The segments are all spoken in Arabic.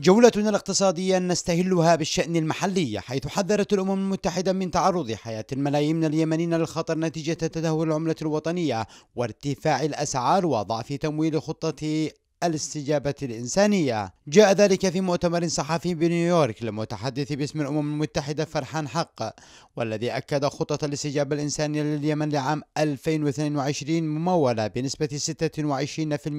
جولتنا الاقتصادية نستهلها بالشأن المحلي حيث حذرت الأمم المتحدة من تعرض حياة الملايين من اليمنيين للخطر نتيجة تدهور العملة الوطنية وارتفاع الأسعار وضعف تمويل خطة الاستجابة الإنسانية جاء ذلك في مؤتمر صحفي بنيويورك للمتحدث باسم الأمم المتحدة فرحان حق والذي أكد خطة الاستجابة الإنسانية لليمن لعام 2022 ممولة بنسبة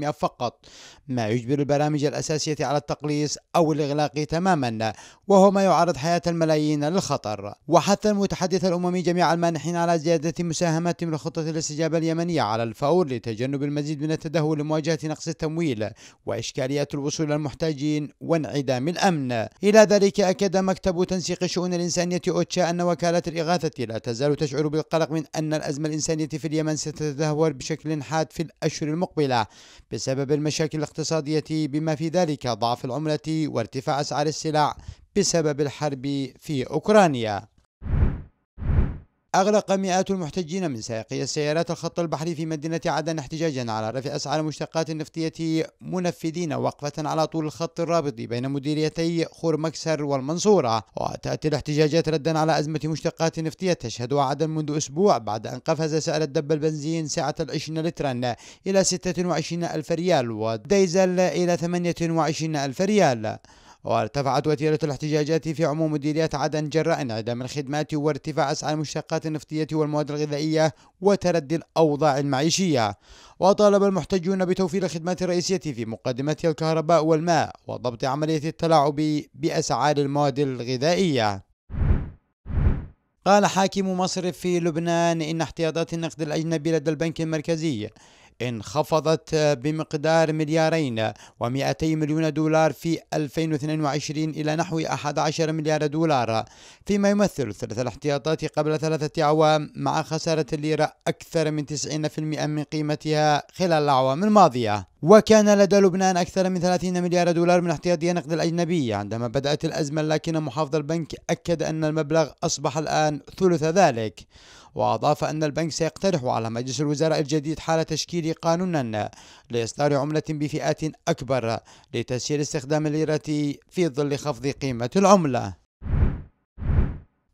26% فقط ما يجبر البرامج الأساسية على التقليص أو الإغلاق تماما وهو ما يعرض حياة الملايين للخطر وحث المتحدث الأممي جميع المانحين على زيادة مساهمتهم لخطة الاستجابة اليمنية على الفور لتجنب المزيد من التدهور لمواجهة نقص التمويل وإشكاليات الوصول للمحتاجين وانعدام الأمن إلى ذلك أكد مكتب تنسيق الشؤون الإنسانية أوتشا أن وكاله الإغاثة لا تزال تشعر بالقلق من أن الأزمة الإنسانية في اليمن ستتدهور بشكل حاد في الأشهر المقبلة بسبب المشاكل الاقتصادية بما في ذلك ضعف العملة وارتفاع أسعار السلع بسبب الحرب في أوكرانيا أغلق مئات المحتجين من سائقي السيارات الخط البحري في مدينة عدن احتجاجا على رفع أسعار المشتقات النفطية منفذين وقفة على طول الخط الرابط بين مديريتي خور مكسر والمنصورة وتأتي الاحتجاجات ردا على أزمة مشتقات نفطية تشهدها عدن منذ أسبوع بعد أن قفز سعر الدب البنزين سعة العشرين لترا إلى 26 ألف ريال والديزل إلى 28 ألف ريال وارتفعت وتيرة الاحتجاجات في عموم مديريات عدن جراء انعدام الخدمات وارتفاع أسعار المشتقات النفطية والمواد الغذائية وتردي الأوضاع المعيشية وطالب المحتجون بتوفير الخدمات الرئيسية في مقدمة الكهرباء والماء وضبط عملية التلاعب بأسعار المواد الغذائية قال حاكم مصرف في لبنان إن احتياطات النقد الأجنبي لدى البنك المركزي انخفضت بمقدار مليارين و200 مليون دولار في 2022 إلى نحو 11 مليار دولار فيما يمثل ثلاث الاحتياطات قبل ثلاثة أعوام مع خسارة الليرة أكثر من 90% من قيمتها خلال الأعوام الماضية وكان لدى لبنان أكثر من 30 مليار دولار من احتياطي نقد الأجنبي عندما بدأت الأزمة لكن محافظ البنك أكد أن المبلغ أصبح الآن ثلث ذلك وأضاف أن البنك سيقترح على مجلس الوزراء الجديد حال تشكيل قانونا لإصدار عملة بفئات أكبر لتسهيل استخدام الليرة في ظل خفض قيمة العملة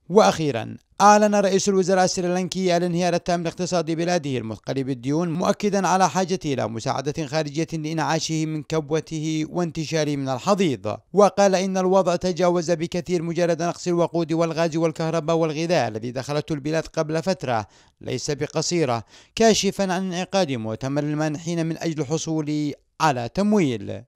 واخيرا أعلن رئيس الوزراء السريلانكي الانهيار التام لاقتصاد بلاده المثقل بالديون مؤكدا على حاجته إلى مساعدة خارجية لإنعاشه من كبوته وانتشاره من الحضيض وقال إن الوضع تجاوز بكثير مجرد نقص الوقود والغاز والكهرباء والغذاء الذي دخلته البلاد قبل فترة ليس بقصيرة كاشفا عن انعقاد مؤتمر المانحين من أجل الحصول على تمويل